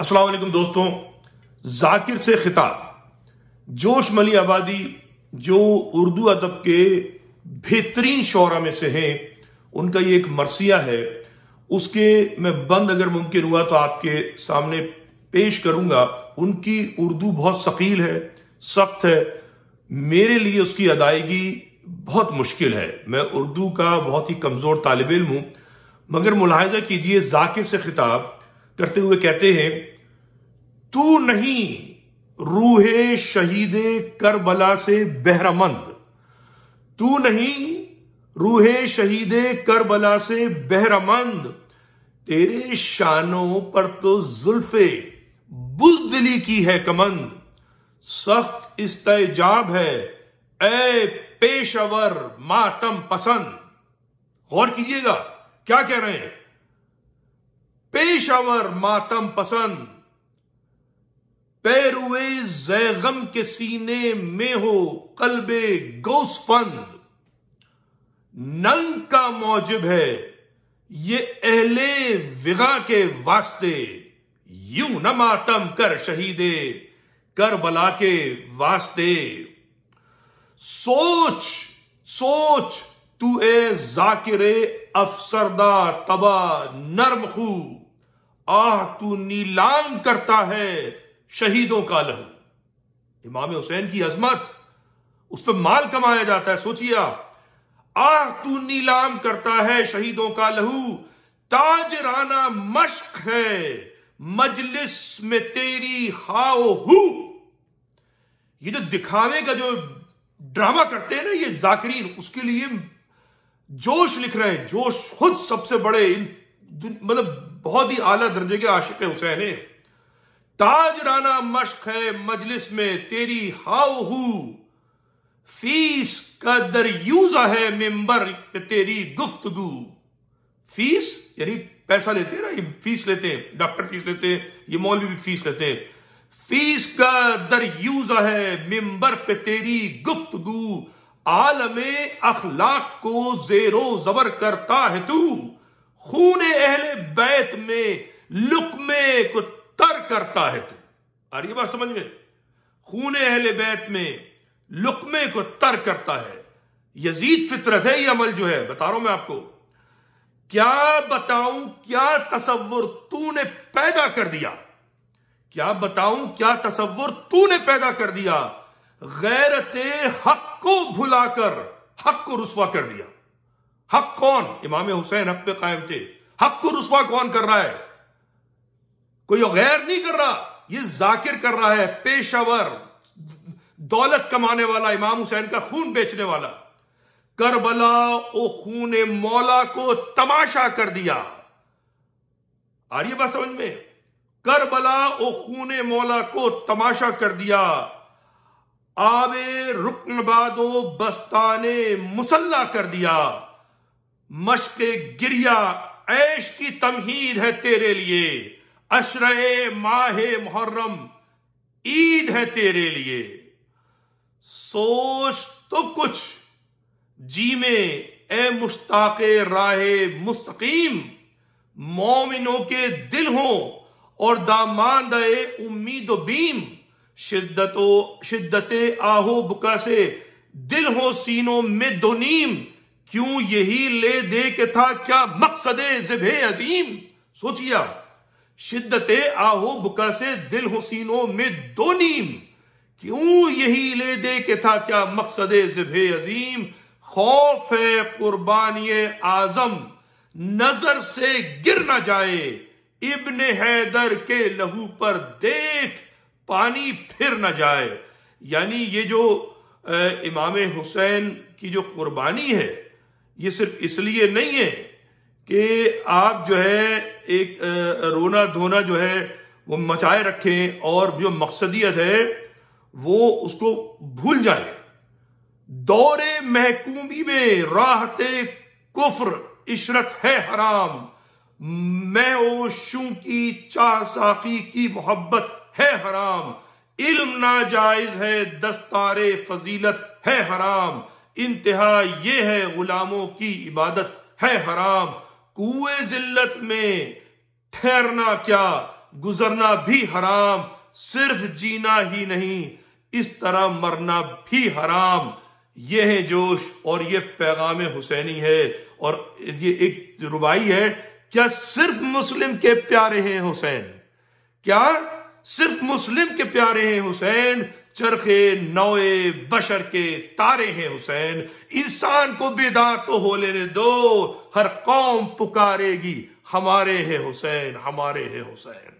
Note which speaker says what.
Speaker 1: असलम दोस्तों जाकिर से खिताब जोश मली आबादी जो उर्दू अदब के बेहतरीन शरा में से हैं उनका ये एक मरसिया है उसके मैं बंद अगर मुमकिन हुआ तो आपके सामने पेश करूंगा उनकी उर्दू बहुत शकील है सख्त है मेरे लिए उसकी अदायगी बहुत मुश्किल है मैं उर्दू का बहुत ही कमज़ोर तालब इम मगर मुलाहजा कीजिए जाकिर से खिताब करते हुए कहते हैं तू नहीं रूहे शहीद करबला से बहरामंद तू नहीं रूहे शहीद करबला से बहरामंद तेरे शानों पर तो जुल्फे बुजदिली की है कमंद सख्त इस्तेजाब है ए पेशवर मातम पसंद गौर कीजिएगा क्या कह रहे हैं पेशावर मातम पसंद पैरुए जैगम के सीने में हो कलबे गौसफंद नंग का मौजब है ये अहले विगा के वास्ते यूं न मातम कर शहीदे कर बला के वास्ते सोच सोच तू ए जाकिर अफसरदा तबा नर्म खू आह तू नीलाम करता है शहीदों का लहू इमाम हुसैन की अजमत उस पर माल कमाया जाता है सोचिए आप आह तू नीलाम करता है शहीदों का लहू ताजराना मश्क है मजलिस में तेरी हाओ हु ये जो दिखावे का जो ड्रामा करते हैं ना ये जाकरीन उसके लिए जोश लिख रहे हैं जोश खुद सबसे बड़े मतलब बहुत ही आला दर्जे के आशिक हुसैन है ताज राना मश्क है मजलिस में तेरी हाउ हु फीस का दर यूजा है मेंबर तेरी गुफ्तगु फीस यानी पैसा लेते हैं ना ये फीस लेते हैं डॉक्टर फीस लेते हैं ये मौलवी भी फीस लेते हैं फीस का दर यूजा है मेंबर पे तेरी गु आलम अखलाक को जेरो जबर करता है तू खून अहले बैत में लुकमे को तर करता है तू अरे ये बात समझ में खून अहले बैत में लुकमे को तर करता है यजीद फितरत है ये अमल जो है बता रहा हूं मैं आपको क्या बताऊं क्या तस्वुर तूने पैदा कर दिया क्या बताऊं क्या तस्वुर तूने पैदा कर दिया गैरत हक को भुलाकर हक को रुसवा कर दिया हक कौन इमाम हुसैन हक पे कायम थे हक को रुसवा कौन कर रहा है कोई गैर नहीं कर रहा ये जाकिर कर रहा है पेशावर दौलत कमाने वाला इमाम हुसैन का खून बेचने वाला करबला ओ खून मौला को तमाशा कर दिया आ रही बात समझ में करबला ओ खून मौला को तमाशा कर दिया आबे रुकनबादो बस्ताने मुसल्ला कर दिया मश्क गिरिया ऐश की तमहीद है तेरे लिए अशर माह मुहर्रम ईद है तेरे लिए सोच तो कुछ जी में ए मुश्ताक राह मुस्तकीम मोमिनों के दिल हो और दामानद उम्मीद बीम शिद्दतो शिद्दते आहो बुका से दिल हो सीनो में दोनीम क्यों यही ले दे के था क्या मकसद जिभे अजीम सोचिया शिद्दते आहो बुका से दिल हो सीनो में दोनीम क्यों यही ले दे के था क्या मकसद जिभे अजीम खौफ है कुर्बानी आजम नजर से गिर ना जाए इब्ने हैदर के लहू पर देख पानी फिर न जाए यानी ये जो इमाम हुसैन की जो कुर्बानी है ये सिर्फ इसलिए नहीं है कि आप जो है एक रोना धोना जो है वो मचाए रखें और जो मकसदियत है वो उसको भूल जाए दौरे महकूमी में राहत कुफर इशरत है हराम मैं शू की चाह साकी की मोहब्बत है हराम इल्म नाजायज है दस्तारे फजीलत है हराम इंतहा ये है गुलामों की इबादत है हराम कुए जिल्लत में ठहरना क्या गुजरना भी हराम सिर्फ जीना ही नहीं इस तरह मरना भी हराम ये है जोश और ये पैगाम हुसैनी है और ये एक रुबाई है क्या सिर्फ मुस्लिम के प्यारे हैं हुसैन क्या सिर्फ मुस्लिम के प्यारे हैं हुसैन चरखे नौए बशर के तारे हैं हुसैन इंसान को बेदार तो हो लेने दो हर कौम पुकारेगी हमारे हैं हुसैन हमारे हैं हुसैन